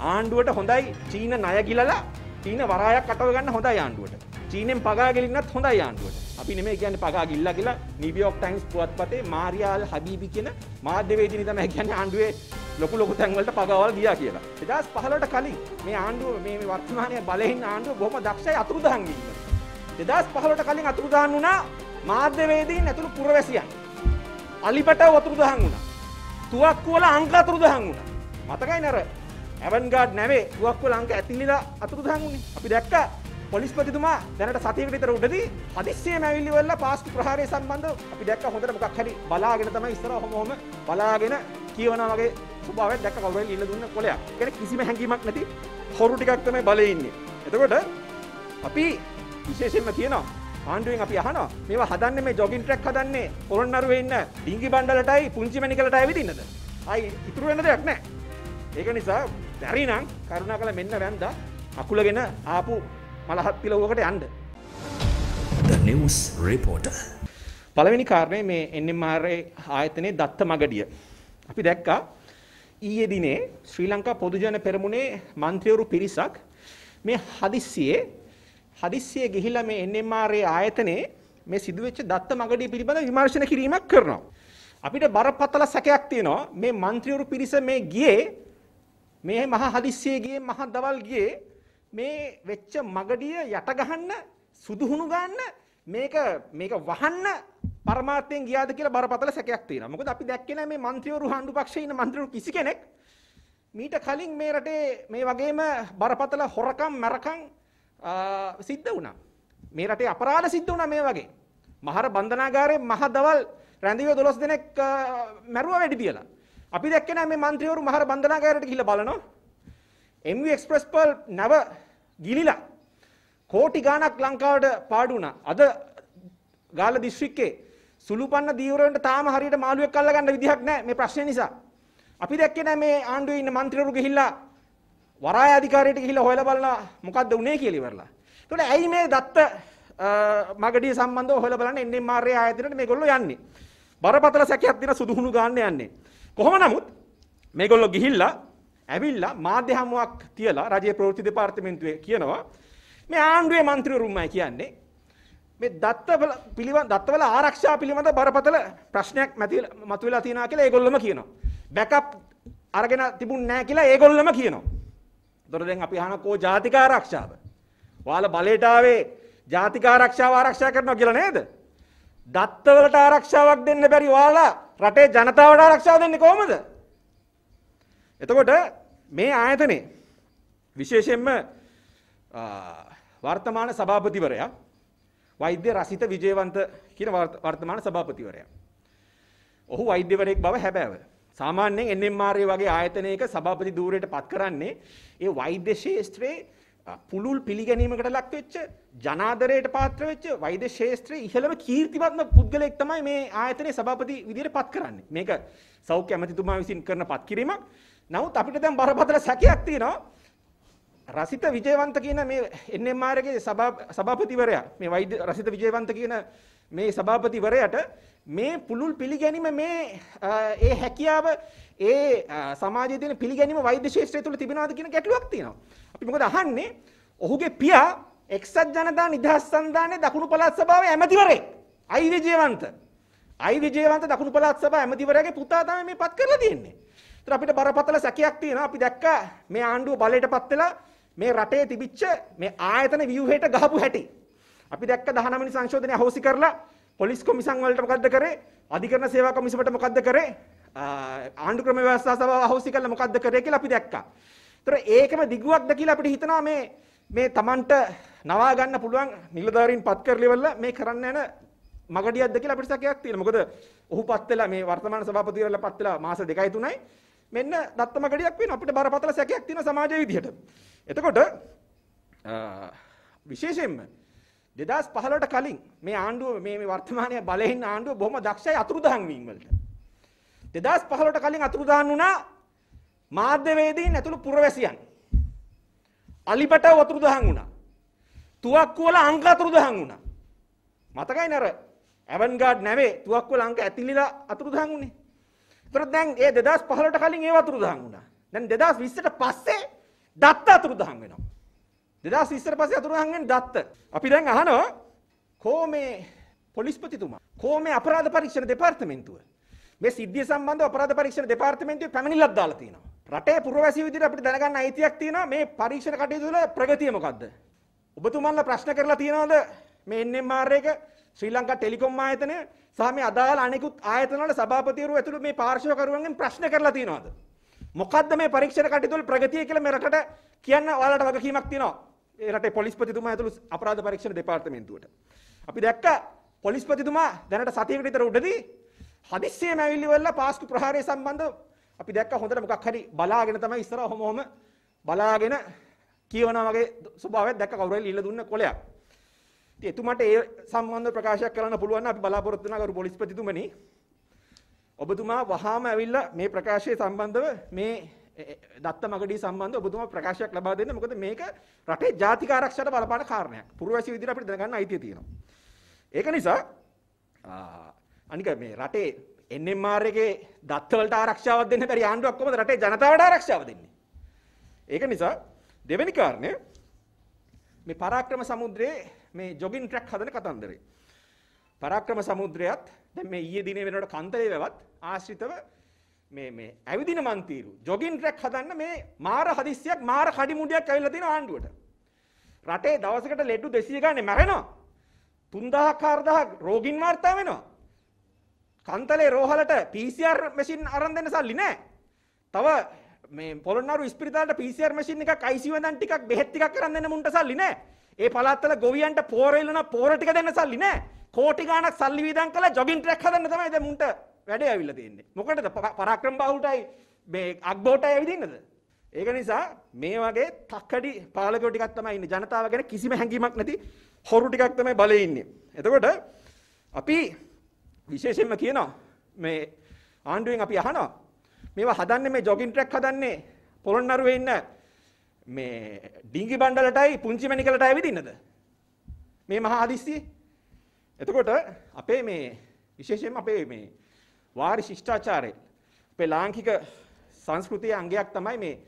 ආණ්ඩුවට හොඳයි චීන ණය ගිලලා චීන වරායක් අටව ගන්න හොඳයි ආණ්ඩුවට. චීනෙන් පගා ගෙලින්නත් හොඳයි ආණ්ඩුවට. අපි නෙමෙයි කියන්නේ පගා ගිල්ලා කියලා නිව්යෝක් ටයිම්ස් පුවත්පතේ මාරියාල් හබීබි කියන මාධ්‍යවේදිනී තමයි කියන්නේ ආණ්ඩුවේ ලොකු ලොකු තැන්වලට පගාවල් ගියා කියලා. 2015ට කලින් මේ ආණ්ඩුව මේ වර්තමානයේ බලයෙන් ආණ්ඩුව බොහොම දක්ෂයි අතුරුදහන් ඉන්නේ. 2015ට කලින් අතුරුදහන් වුණා මාධ්‍යවේදීන් ඇතුළු පුරවැසියන්. අලිපටව අතුරුදහන් වුණා. තුවක්කුවල අංක අතුරුදහන් වුණා. මතකයි නේද? ඇවන් ගාඩ් නැවේ ුවක්ව ලංක ඇතිල්ලිලා අතුරු දහගුණේ අපි දැක්ක පොලිස්පතිතුමා දැනට සතියකට විතර උඩදී හදිස්සියේ මැවිලි වෙලා පාස්තු ප්‍රහාරය සම්බන්ධව අපි දැක්ක හොඳට මොකක් හරි බලාගෙන තමයි ඉස්සර හොමම බලාගෙන කියවනා වගේ ස්වභාවයක් දැක්ක කවුරුන් ඉල්ල දුන්න කොලයක්. කියන්නේ කිසිම හැඟීමක් නැති හොරු ටිකක් තමයි බලේ ඉන්නේ. එතකොට අපි විශේෂයෙන්ම කියනවා ආණ්ඩුවෙන් අපි අහනවා මේවා හදන්නේ මේ ජොගින් ට්‍රැක් හදන්නේ පොළොන්නරුවේ ඉන්න ඩිංගි බණ්ඩලටයි පුංචි මැණිකලටයි විදින්නද? අයි ඉතුරු වෙන දෙයක් නැහැ. ඒක නිසා දැරිනම් කරුණා කළ මෙන්න වැන්ද අකුලගෙන ආපු මලහත් පිලවුවකට යන්ඩ. News report. පළවෙනි කාරණය මේ එන්නමාරය ආයතනයේ දත්ත මගඩිය. අපි දැක්කා ඊයේ දිනේ ශ්‍රී ලංකා පොදුජන පෙරමුණේ මන්ත්‍රයවරු පිරිසක් මේ හදිස්සියේ හදිස්සිය ගිහිලා මේ එන්නමාරය ආයතනයේ මේ සිදුවෙච්ච දත්ත මගඩිය පිළිබඳ විමර්ශන කිරීමක් කරනවා. අපිට බරපතල සැකයක් තියෙනවා මේ මන්ත්‍රීවරු පිරිස මේ ගියේ මේ මහා හදිස්සියේ ගියේ මහා දවල් ගියේ මේ වෙච්ච මගඩිය යට ගහන්න සුදුහුණු ගන්න මේක මේක වහන්න පරමාර්ථයෙන් ගියාද කියලා බරපතල සැකයක් තියෙනවා. මොකද අපි දැක්කේ නැහැ මේ മന്ത്രിවරු හාන්ඩු පක්ෂයේ ඉන්න മന്ത്രിවරු කිසි කෙනෙක් මීට කලින් මේ රටේ මේ වගේම බරපතල හොරකම් මරකම් සිද්ධ වුණා. මේ රටේ අපරාධ සිද්ධ වුණා මේ වගේ. මහර බන්ධනාගාරයේ මහ දවල් රැඳිවියෝ 12 දෙනෙක් මැරුවා වැඩි දියලා. අපි දැක්කේ නැහැ මේ മന്ത്രിවරු මහර බන්ධනාගාරයට ගිහිල්ලා බලනවා. MV Express Pearl නැව ගිලිලා කෝටි ගාණක් ලංකාවට පාඩු වුණා. අද ගාල්ල දිස්ත්‍රික්කේ සුළුපන්න දීවරවලට තාම හරියට මාළුවෙක් අල්ලගන්න විදිහක් නැහැ මේ ප්‍රශ්නේ නිසා. අපි දැක්කේ නැහැ මේ ආණ්ඩුවේ ඉන්න മന്ത്രിවරු ගිහිල්ලා වරාය අධිකාරියට ගිහිල්ලා හොයලා බලනවා මොකද්ද උනේ කියලා ඉවරලා. ඒතකොට ඇයි මේ දත්ත මගඩිය සම්බන්ධව හොයලා බලන්න NMR ආයතනයේ මේගොල්ලෝ යන්නේ. බරපතල සැකයක් දෙන සුදුහුණු ගන්න යන්නේ. කොහොම නමුත් මේගොල්ලෝ ගිහිල්ලා ඇවිල්ලා මාධ්‍ය හමුවක් තියලා රජයේ ප්‍රවෘත්ති දෙපාර්තමේන්තුවේ කියනවා මේ ආණ්ඩුවේ മന്ത്രിවරුන්මයි කියන්නේ මේ දත්ත පිළිබඳ දත්තවල ආරක්ෂා පිළිබඳ බරපතල ප්‍රශ්නයක් මතුවලා තියෙනවා කියලා ඒගොල්ලොම කියනවා. බෑකප් අරගෙන තිබුණ නැහැ කියලා ඒගොල්ලොම කියනවා. එතකොට දැන් අපි අහන කෝ ජාතික ආරක්ෂාව. ඔයාල බලයට ආවේ ජාතික ආරක්ෂාව ආරක්ෂා කරනවා කියලා නේද? දත්තවලට ආරක්ෂාවක් දෙන්න බැරි ඔයාලා රටේ ජනතාවට ආරක්ෂාව දෙන්නේ කොහොමද? එතකොට මේ ආයතනයේ විශේෂයෙන්ම වර්තමාන සභාපතිවරයා වෛද්‍ය රසිත විජේවන්ත කියන වර්තමාන සභාපතිවරයා. ඔහු වෛද්‍යවරයෙක් බව හැබෑව. සාමාන්‍යයෙන් NMRA වගේ ආයතනයක සභාපති ධූරයට පත් කරන්නේ ඒ වෛද්‍ය ශාස්ත්‍රයේ පුළුල් පිළිගැනීමකට ලක්වෙච්ච ජනාදරයට පාත්‍ර වෙච්ච වෛද්‍ය ශේෂත්‍රයේ ඉහළම කීර්තිමත්ම පුද්ගලයෙක් තමයි මේ ආයතනයේ සභාපති විදිහට පත් කරන්නේ. මේක සෞඛ්‍ය ඇමතිතුමා විසින් කරන පත්කිරීමක්. නමුත් අපිට දැන් බරපතල සැකයක් තියෙනවා. රසිත විජයවන්ත කියන මේ NMR ගේ සභාපතිවරයා මේ වෛද්‍ය රසිත විජයවන්ත කියන මේ සභාපතිවරයාට මේ පුළුල් පිළිගැනීම මේ ඒ හැකියාව ඒ සමාජයේ තියෙන පිළිගැනීම වෛද්‍ය ශාස්ත්‍රය තුළ තිබෙනවද කියන ගැටලුවක් තියෙනවා. අපි මොකද අහන්නේ? ඔහුගේ පියා එක්සත් ජනතා නිදහස් සන්ධානයේ දකුණු පළාත් සභාවේ ඇමතිවරයෙක්. අයි විජේවන්ත. අයි විජේවන්ත දකුණු පළාත් සභාව ඇමතිවරයාගේ පුතා තමයි මේ පත් කරලා තියෙන්නේ. ඒතර අපිට බරපතල සැකයක් තියෙනවා. අපි දැක්කා මේ ආණ්ඩුව බලයටපත් වෙලා මේ රටේ තිබිච්ච මේ ආයතන ව්‍යුහයට ගහපු හැටි. අපි දැක්ක 19 වෙනි සංශෝධනය හොසි කරලා පොලිස් කොමිසම් වලට මොකද්ද කරේ? අධිකරණ සේවා කොමිසමට මොකද්ද කරේ? ආණ්ඩු ක්‍රම ව්‍යවස්ථා සභාව අහෝසි කළා මොකද්ද කරේ කියලා අපි දැක්කා. ඒතර ඒකම දිගුවක්ද කියලා අපිට හිතනවා මේ මේ Tamanට නවා ගන්න පුළුවන් නිලධාරීන් පත් කරලිවල මේ කරන්න යන මගඩියක්ද කියලා අපිට සැකයක් තියෙනවා. මොකද ඔහු පත් වෙලා මේ වර්තමාන සභාපතිවරයලා පත් වෙලා මාස 2යි 3යි මෙන්න දත්ත මගඩියක් වෙන අපිට බරපතල සැකයක් තියෙනවා සමාජයේ විදිහට. එතකොට විශේෂයෙන්ම දෙදස් පහලට කලින් මේ ආණ්ඩුව මේ වර්තමානය බලහින් ආණ්ඩුව බොහොම දක්ෂයි අතුරුදහන් වීමවලට. දෙදස් පහලට කලින් අතුරුදහන් වුණා මාධ්‍යවේදීන් ඇතුළු පුරවැසියන්. අලිපට වතුරුදහන් වුණා. තුවක්කුවල අංක අතුරුදහන් වුණා. මතකයි නර ඇවන්ගාඩ් නැවේ තුවක්කුවල අංක ඇතිලිලා අතුරුදහන් වුණේ. ඒතර දැන් ඒ දෙදස් පහලට කලින් ඒ වතුරුදහන් වුණා. දැන් දෙදස් විස්සට පස්සේ දත්ත අතුරුදහන් වෙනවා. 2000 ඉස්සර පස්සේ අතුරුදහන්ගෙන් දත්ත. අපි දැන් අහනවා කොමේ පොලිස්පතිතුමා කොමේ අපරාධ පරීක්ෂණ දෙපාර්තමේන්තුව මේ සිද්ධිය සම්බන්ධව අපරාධ පරීක්ෂණ දෙපාර්තමේන්තුවේ පැමිණිල්ලක් දාලා තියෙනවා. රටේ පුරවැසියෝ විදිහට අපිට දැනගන්න අයිතියක් තියෙනවා මේ පරීක්ෂණ කටයුතු වල ප්‍රගතිය මොකද්ද? ඔබතුමන්ලා ප්‍රශ්න කරලා තියෙනවද මේ NMR එක ශ්‍රී ලංකා ටෙලිකොම් ආයතනය සහ මේ අදාළ අනෙකුත් ආයතන වල සභාපතිවරු ඇතුළු මේ පාර්ශ්වකරුවන්ගෙන් ප්‍රශ්න කරලා තියෙනවද? මොකද්ද මේ පරීක්ෂණ කටයුතු වල ප්‍රගතිය කියලා මේ රටට කියන්න ඔයාලට වගකීමක් තියෙනවා. ඒ රටේ පොලිස්පතිතුමා ඇතුළු අපරාධ පරීක්ෂණ දෙපාර්තමේන්තුවට. අපි දැක්ක පොලිස්පතිතුමා දැනට සතියකට විතර උඩදී හදිස්සියෙම ඇවිල්ලි වෙලා පාස්කු ප්‍රහාරය සම්බන්ධව අපි දැක්ක හොඳට මොකක් හරි බලාගෙන තමයි ඉස්සර ඔහොම ඔහොම බලාගෙන කියවනා වගේ ස්වභාවයක් දැක්ක කවුරු හරි ඉල්ල දුන්න කොලයක්. ඉතින් එතුමාට ඒ සම්බන්ධ ප්‍රකාශයක් කරන්න පුළුවන් නම් අපි බලාපොරොත්තු වෙනවා ගරු පොලිස්පතිතුමනි. ඔබතුමා වහාම ඇවිල්ලා මේ ප්‍රකාශය සම්බන්ධව මේ දත්ත මගඩී සම්බන්ධව ඔබතුමා ප්‍රකාශයක් ලබා දෙන්න. මොකද මේක රටේ ජාතික ආරක්ෂාවට බලපාන කාරණයක්. පුරවැසි විදිහට අපිට දැනගන්න අයිතිය තියෙනවා. ඒක නිසා අනික මේ රටේ NMR එකේ දත්තවලට ආරක්ෂාවක් දෙන්න බැරි ආණ්ඩුවක් කොහොමද රටේ ජනතාවට ආරක්ෂාව දෙන්නේ? ඒක නිසා දෙවෙනි කාරණය මේ පරාක්‍රම සමුද්‍රයේ මේ ජොගින් ට්‍රැක් හදන කතන්දරේ. පරාක්‍රම සමුද්‍රයත් දැන් මේ ඊයේ දිනේ වෙනකොට කන්තරේ වැවත් ආශ්‍රිතව මේ මේ ඇවිදින මන්තීරු ජොගින් ට්‍රැක් හදන්න මේ මාර හදිස්සියක් මාර කඩිමුඩියක් ඇවිල්ලා තියෙනවා ආණ්ඩුවට රටේ දවසකට ලෙඩු 200 ගානේ මැරෙනවා 3000ක් 4000ක් රෝගීන් වාර්තා වෙනවා කන්තලේ රෝහලට PCR මැෂින් අරන් දෙන්න සල්ලි නැහැ තව මේ පොළොන්නරු ඉස්පිරිතාලට PCR මැෂින් එකක් ICU වෙනන් ටිකක් බෙහෙත් ටිකක් අරන් දෙන්න මුන්ට සල්ලි නැහැ ඒ පළාත්වල ගොවියන්ට පෝර ඉල්ලන පෝර ටික දෙන්න සල්ලි නැහැ කෝටි ගාණක් සල්ලි වියදම් කළා ජොගින් ට්‍රැක් හදන්න තමයි දැන් මුන්ට වැඩ ඇවිල්ලා තියෙන්නේ. මොකටද? පරාක්‍රම බාහුටයි මේ අග්බෝටයි ඇවිදින්නද? ඒක නිසා මේ වගේ තක්කඩි පාලකයෝ ටිකක් තමයි ඉන්නේ. ජනතාව ගැන කිසිම හැඟීමක් නැති හොරු ටිකක් තමයි බලේ ඉන්නේ. එතකොට අපි විශේෂයෙන්ම කියනවා මේ ආණ්ඩුවෙන් අපි අහනවා මේවා හදන්නේ මේ ජොගින් ට්‍රැක් හදන්නේ පොළොන්නරුවේ ඉන්න මේ ඩිංගි බණ්ඩලටයි පුංචි මැණිකලටයි ඇවිදින්නද? මේ මහා හදිස්සියේ එතකොට අපේ මේ විශේෂයෙන් අපේ මේ වාරි ශිෂ්ටාචාරය. අපේ ලාංකික සංස්කෘතියේ අංගයක් තමයි මේ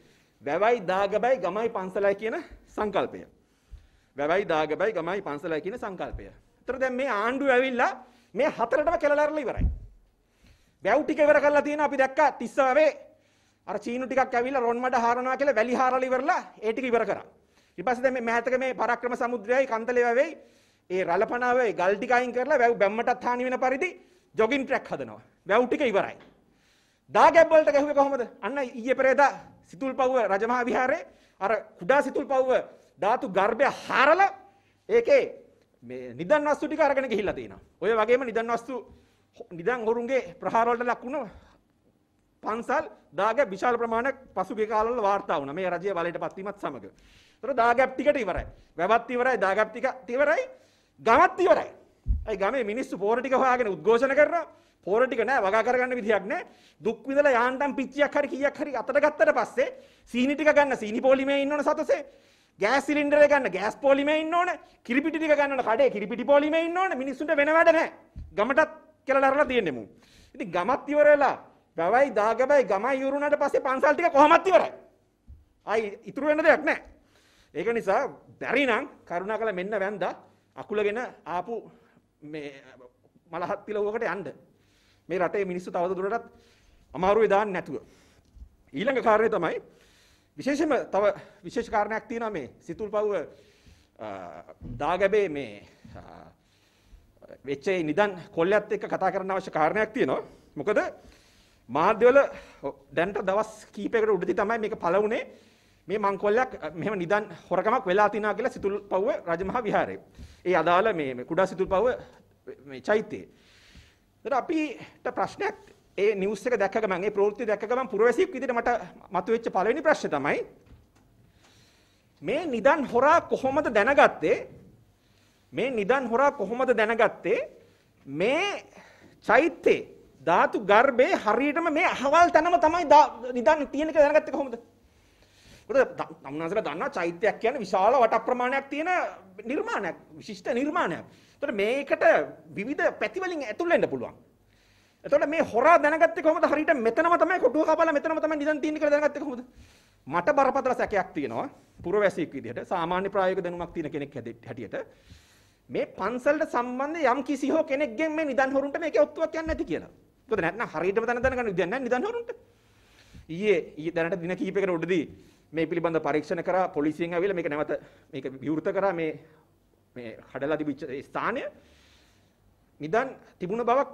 වැවයි දාගබයි ගමයි පන්සලයි කියන සංකල්පය. වැවයි දාගබයි ගමයි පන්සලයි කියන සංකල්පය. ඒතර දැන් මේ ආණ්ඩුව ඇවිල්ලා මේ හතරටම කෙලලරලා ඉවරයි. වැව් ටික ඉවර කරලා තියෙන අපි දැක්කා 30 වැවේ අර චීනු ටිකක් ඇවිල්ලා රොන් මඩ හාරනවා කියලා වැලි හාරලා ඉවරලා ඒ ටික ඉවර කරා. ඊට පස්සේ දැන් මේ මෑතක මේ පරාක්‍රම සමුද්‍රයයි කන්තලේ වැවේයි ඒ රළපනාවේ ගල් ටික අයින් කරලා වැව් බැම්මටත් හානි වෙන පරිදි ජොගින් ට්‍රැක් හදනවා. වැව් ටික ඉවරයි. දාගැබ් වලට ගැහුවේ කොහමද? අන්න ඊයේ පෙරේදා සිතුල්පව්ව රජමහා විහාරේ අර කුඩා සිතුල්පව්ව ධාතු ගර්භය හරලා ඒකේ මේ නිදන් වස්තු ටික අරගෙන ගිහිල්ලා තිනවා. ඔය වගේම නිදන් වස්තු නිදන් හොරුන්ගේ ප්‍රහාර වලට ලක් වුණ පන්සල් දාගැබ් විශාල ප්‍රමාණයක් පසුගිය කාලවල වාර්තා වුණා. මේ රජයේ බලයටපත් වීමත් සමග. ඒතර දාගැබ් ටිකට ඉවරයි. වැවත් ඉවරයි, දාගැබ් ටික ඉවරයි, ගමත් ඉවරයි. ඒ ගමේ මිනිස්සු පෝර ටික හොයාගෙන උද්ඝෝෂණ කරනවා. පොර ටික නෑ වගා කරගන්න විදියක් නෑ දුක් විඳලා යාන්තම් පිච්චියක් හරි කීයක් හරි අතට ගත්තට පස්සේ සීනි ටික ගන්න සීනි පොලිමේ ඉන්න ඕන සතසේ ගෑස් සිලින්ඩරේ ගන්න ගෑස් පොලිමේ ඉන්න ඕන කිරිපිටි ටික ගන්න ඕන කඩේ කිරිපිටි පොලිමේ ඉන්න ඕන මිනිස්සුන්ට වෙන වැඩ නෑ ගමටත් කියලා දරලා තියෙන්නේ මු ඉතින් ගමත් ඉවර වෙලා වැවයි දාගබයි ගමයි ඉවරුණාට පස්සේ පන්සල් ටික කොහොමත් ඉවරයි ආයි ඉතුරු වෙන දෙයක් නෑ ඒක නිසා බැරි නම් කරුණාකර මෙන්න වැන්දා අකුලගෙන ආපු මේ මලහත් පිලවකට යන්න මේ රටේ මිනිස්සු තවදුරටත් අමාරුවේ දාන්නේ නැතුව. ඊළඟ කාරණය තමයි විශේෂම තව විශේෂ කාරණයක් තියෙනවා මේ සිතුල්පව්ව දාගැබේ මේ වෙච්ච නිදන් කොල්ලයත් එක්ක කතා කරන්න අවශ්‍ය කාරණයක් තියෙනවා. මොකද මාධ්‍යවල දැන්ට දවස් කීපයකට උඩදී තමයි මේක පළ වුණේ. මේ මංකොල්ලයක් මෙහෙම නිදන් හොරකමක් වෙලා තිනා කියලා සිතුල්පව්ව රජමහා විහාරයේ. ඒ අදාළ මේ කුඩා සිතුල්පව්ව මේ චෛත්‍යයේ. එතන අපිට ප්‍රශ්නයක් ඒ නිවුස් එක දැක්ක ගමන් ඒ ප්‍රවෘත්ති දැක්ක ගමන් පුරවැසියෙක් විදිහට මට මතුවෙච්ච පළවෙනි ප්‍රශ්නේ තමයි මේ නිදන් හොරා කොහොමද දැනගත්තේ මේ නිදන් හොරා කොහොමද දැනගත්තේ මේ චෛත්‍යයේ ධාතු ගර්භයේ හරියටම මේ අහවල් තැනම තමයි නිදන් තියෙන කියලා දැනගත්තේ කොහොමද? මොකද ධම්මනාසලා දන්නවා චෛත්‍යයක් කියන්නේ විශාල වට ප්‍රමාණයක් තියෙන නිර්මාණයක් විශිෂ්ට නිර්මාණයක්. එතකොට මේකට විවිධ පැතිවලින් ඇතුල් වෙන්න පුළුවන්. එතකොට මේ හොරා දැනගත්තේ කොහොමද හරියට මෙතනම තමයි කොටුව කපලා මෙතනම තමයි නිදන් තියෙන්නේ කියලා දැනගත්තේ කොහොමද? මට බරපතල සැකයක් තියෙනවා පුරවැසියෙක් විදිහට සාමාන්‍ය ප්‍රායෝගික දැනුමක් තියෙන කෙනෙක් හැටියට මේ පන්සලට සම්බන්ධ යම් කිසි හෝ කෙනෙක්ගෙන් මේ නිදන් හොරුන්ට මේකේ ඔත්තුවක් යන්නේ නැති කියලා. මොකද නැත්නම් හරියටම දැන දැනගන්න විදියක් නැහැ නිදන් හොරුන්ට. ඊයේ ඊයේ දැනට දින කීපයකට උඩදී මේ පිළිබඳ පරීක්ෂණ කරා පොලිසියෙන් ඇවිල්ලා මේක නැවත මේක විවෘත කරා මේ මේ හඩලා තිබිච්ච ස්ථානය නිදන් තිබුණ බවක්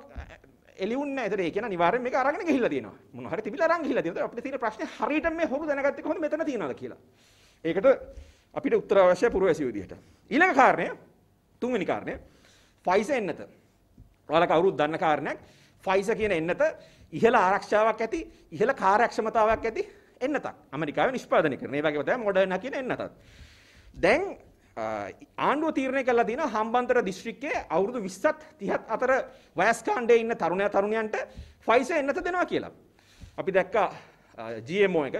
එලියුන්නේ නැහැ. ඒතර ඒ කියන්නේ අනිවාර්යෙන් මේක අරගෙන ගිහිල්ලා තියෙනවා. මොන හරි තිබිලා අරන් ගිහිල්ලා තියෙනවා. අපිට තියෙන ප්‍රශ්නේ හරියට මේ හොරු දැනගත්තේ කොහොමද මෙතන තියනවාද කියලා. ඒකට අපිට උත්තර අවශ්‍ය පුරවැසිය විදිහට. ඊළඟ කාරණය තුන්වෙනි කාරණය ෆයිස එන්නත. ඔයාලා කවුරුත් දන්න කාරණයක් ෆයිස කියන එන්නත ඉහළ ආරක්ෂාවක් ඇති ඉහළ කාර්යක්ෂමතාවයක් ඇති එන්නතක් ඇමරිකාව නිෂ්පාදනය කරන වගේ තමයි මොඩර්නා කියන එන්නතක්. දැන් ආණ්ඩුව තීරණය කළා තියෙනවා හම්බන්තොට දිස්ත්‍රික්කයේ අවුරුදු 20ත් 30ත් අතර වයස් කාණ්ඩයේ ඉන්න තරුණයා තරුණියන්ට ෆයිසර් එන්නත දෙනවා කියලා. අපි දැක්කා GMO එක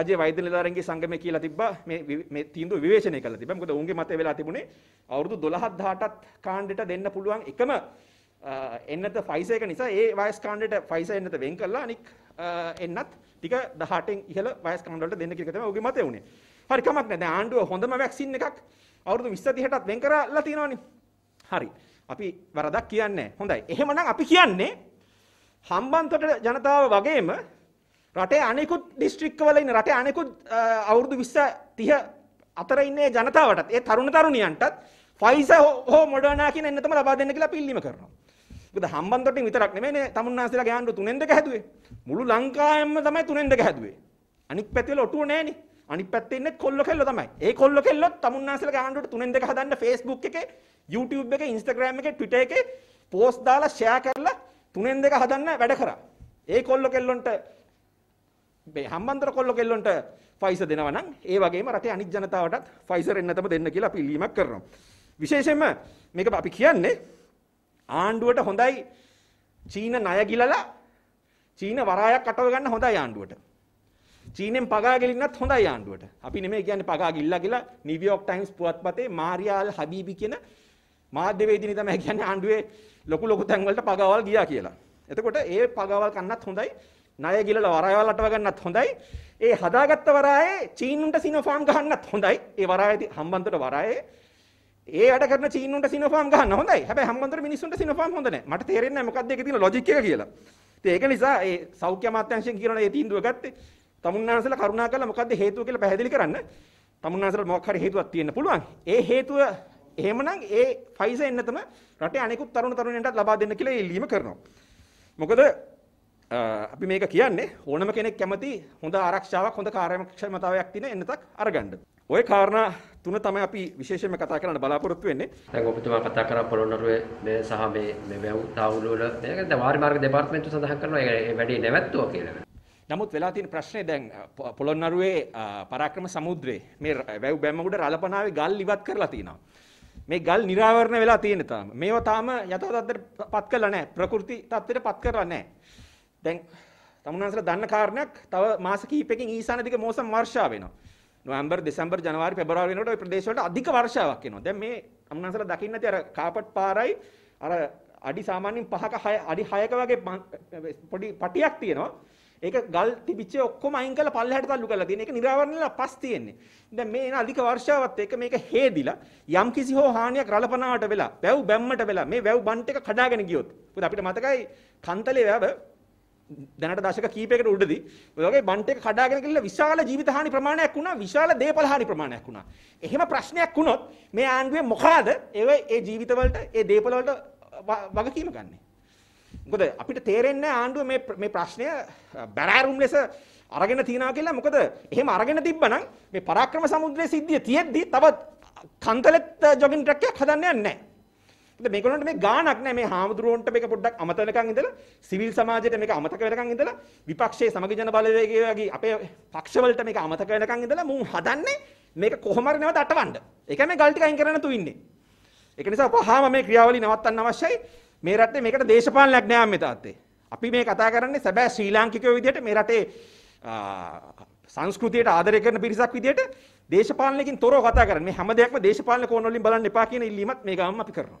රජයේ වෛද්‍ය නිලධාරීන්ගේ සංගමය කියලා තිබ්බා මේ මේ තීන්දුව විවේචනය කළා තිබ්බා. මොකද ඔවුන්ගේ මතය වෙලා තිබුණේ අවුරුදු 12 18ත් කාණ්ඩයට දෙන්න පුළුවන් එකම එන්නත 5 එක නිසා ඒ වයස් කාණ්ඩයට 5 එන්නත වෙන් කළා අනික් එන්නත් ටික 18න් ඉහළ වයස් කාණ්ඩ වලට දෙන්න කියලා තමයි ඔහුගේ මතය උනේ. හරි කමක් නැහැ. දැන් ආණ්ඩුව හොඳම වැක්සින් එකක් අවුරුදු 20 30ටත් වෙන් කරලා තියෙනවනේ. හරි. අපි වරදක් කියන්නේ හොඳයි. එහෙමනම් අපි කියන්නේ හම්බන්තොට ජනතාව වගේම රටේ අනෙකුත් දිස්ත්‍රික්කවල ඉන්න රටේ අනෙකුත් අවුරුදු 20 30 අතර ඉන්නේ ජනතාවටත් ඒ තරුණ තරුණියන්ටත් ෆයිසර් හෝ මොඩර්නා කියන එන්න තමයි ලබා දෙන්න කියලා අපි ඉල්ලීම කරනවා. මොකද හම්බන් තොටින් විතරක් නෙමෙයිනේ තමුන්නාන්සලා ගෑනු තුනෙන් දෙක හැදුවේ. මුළු ලංකාවෙම තමයි තුනෙන් දෙක හැදුවේ. අනිත් පැත්තේ වල ඔටුව නැහනේ. අනිත් පැත්තේ ඉන්නේ කොල්ල කෙල්ල තමයි. ඒ කොල්ල කෙල්ලොත් තමුන්නාන්සලා ගෑනුට තුනෙන් දෙක හදන්න Facebook එකේ, YouTube එකේ, Instagram එකේ, Twitter එකේ post දාලා share කරලා තුනෙන් දෙක හදන්න වැඩ කරා. ඒ කොල්ල කෙල්ලොන්ට මේ හම්බන්තොට කොල්ල කෙල්ලොන්ට ෆයිසර් දෙනවා නම් ඒ වගේම රටේ අනිත් ජනතාවටත් ෆයිසර් එන්නතම දෙන්න කියලා අපි ඉල්ලීමක් කරනවා. විශේෂයෙන්ම මේක අපි කියන්නේ ආණ්ඩුවට හොඳයි චීන ණය ගිලලා චීන වරායක් අටව ගන්න හොඳයි ආණ්ඩුවට. චීනෙන් පගා ගෙලින්නත් හොඳයි ආණ්ඩුවට. අපි නෙමෙයි කියන්නේ පගා ගිල්ලා කියලා නිව්යෝක් ටයිම්ස් පුවත්පතේ මාරියාල් හබීබි කියන මාධ්‍යවේදිනී තමයි කියන්නේ ආණ්ඩුවේ ලොකු ලොකු තැන් වලට පගාවල් ගියා කියලා. එතකොට ඒ පගාවල් කන්නත් හොඳයි, ණය ගිලලා වරායවල් අටව ගන්නත් හොඳයි. ඒ හදාගත්ත වරායේ චීනුන්ට සිනෝෆාම් ගහන්නත් හොඳයි. ඒ වරායේ හම්බන්තොට වරායේ ඒ වැඩ කරන චීනුන්ට සිනෝෆාම් ගන්න හොඳයි. හැබැයි හම්බන්තොට මිනිස්සුන්ට සිනෝෆාම් හොඳ නැහැ. මට තේරෙන්නේ නැහැ මොකක්ද ඒකේ තියෙන ලොජික් එක කියලා. ඉතින් ඒක නිසා ඒ සෞඛ්‍ය අමාත්‍යාංශයෙන් කියනවා මේ තීන්දුව ගත්තේ. තමුන්නාන්සලා කරුණා කරලා මොකද්ද හේතුව කියලා පැහැදිලි කරන්න. තමුන්නාන්සලා මොකක් හරි හේතුවක් තියෙන්න පුළුවන්. ඒ හේතුව එහෙමනම් ඒ ෆයිස එන්නතම රටේ අනෙකුත් තරුණ තරුණියන්ටත් ලබා දෙන්න කියලා ඉල්ලීම කරනවා. මොකද අපි මේක කියන්නේ ඕනම කෙනෙක් කැමති හොඳ ආරක්ෂාවක් හොඳ කාර්යක්ෂමතාවයක් තියෙන එන්නතක් අරගන්න. ওই කාරණා තුන තමයි අපි විශේෂයෙන්ම කතා කරන්න බලාපොරොත්තු වෙන්නේ. දැන් ඔබතුමා කතා කරා පොළොන්නරුවේ මේ සහ මේ මේ වැව් තාවුළු වල මේක දැන් වාරි මාර්ග දෙපාර්තමේන්තුව සඳහන් කරනවා ඒ වැඩේ නැවැත්තුවා කියලා. නමුත් වෙලා තියෙන ප්‍රශ්නේ දැන් පොළොන්නරුවේ පරාක්‍රම සමුද්‍රයේ මේ වැව් බැම්ම උඩ රළපනාවේ ගල් ඉවත් කරලා තිනවා. මේ ගල් නිරාවරණ වෙලා තියෙන තාම. මේවා තාම යථා තත්ත්වයට පත් කරලා නැහැ. ප්‍රകൃති තත්ත්වයට පත් කරලා නැහැ. දැන් තමුන්වන්සලා දන්න කාරණයක් තව මාස කිහිපයකින් ඊසාන දිග මෝසම් වර්ෂා වෙනවා. නොවැම්බර් දෙසැම්බර් ජනවාරි පෙබරවාරි වෙනකොට ওই ප්‍රදේශවලට අධික වර්ෂාවක් එනවා. දැන් මේ අමුණන්සලා දකින්න ඇති අර කාපට් පාරයි අර අඩි සාමාන්‍යයෙන් 5ක 6 අඩි 6ක වගේ පොඩි පටියක් තියෙනවා. ඒක ගල් තිබිච්ච ඔක්කොම අයින් කරලා පල්ලෙහාට තල්ලු කරලා තියෙන. ඒක නිරාවරණයලා පස් තියෙන්නේ. දැන් මේ එන අධික වර්ෂාවත් එක්ක මේක හේදිලා යම් කිසි හෝ හානියක් රළපනාවට වෙලා, වැව් බැම්මට වෙලා මේ වැව් බන්ට් එක කඩාගෙන ගියොත්. මොකද අපිට මතකයි කන්තලේ වැව දැනට දශක කීපයකට උඩදී ඔයගේ බන්ට් එක කඩාගෙන ගිහිල්ලා විශාල ජීවිත හානි ප්‍රමාණයක් වුණා විශාල දේපල හානි ප්‍රමාණයක් වුණා. එහෙම ප්‍රශ්නයක් වුණොත් මේ ආණ්ඩුවේ මොකಾದ ඒ ඒ ජීවිතවලට ඒ දේපල වලට වගකීම ගන්නෙ. මොකද අපිට තේරෙන්නේ ආණ්ඩුව මේ මේ ප්‍රශ්නය බැරෑරුම් ලෙස අරගෙන තියනවා කියලා. මොකද එහෙම අරගෙන තිබ්බනම් මේ පරාක්‍රම සමුද්‍රයේ සිද්ධිය තියෙද්දි තවත් කන්තලෙත් ජොගින් ට්‍රැක් එකක් හදන්න යන්නේ නැහැ. මේගොල්ලන්ට මේ ගාණක් නෑ මේ හාමුදුරුවන්ට මේක පොඩ්ඩක් අමතනකම් ඉඳලා සිවිල් සමාජයට මේක අමතක වෙනකම් ඉඳලා විපක්ෂයේ සමගි ජන බලවේගය වගේ අපේ පක්ෂවලට මේක අමතක වෙනකම් ඉඳලා මුන් හදන්නේ මේක කොහොම හරි නැවත අටවන්න. ඒකයි මේ ගල් ටික අයින් කරන්න තු ඉන්නේ. ඒක නිසා පහම මේ ක්‍රියාවලිය නවත්තන්න අවශ්‍යයි. මේ රටේ මේකට දේශපාලනයක් නෑ අම්මේ තාත්තේ. අපි මේ කතා කරන්නේ සැබෑ ශ්‍රී ලාංකිකයෝ විදිහට මේ රටේ සංස්කෘතියට ආදරය කරන පිරිසක් විදිහට දේශපාලනයකින් තොරව කතා කරන්නේ. මේ හැම දෙයක්ම දේශපාලන කෝණ වලින් බලන්න එපා කියන ඉල්ලීමත් මේ ගාම අපි කරනවා.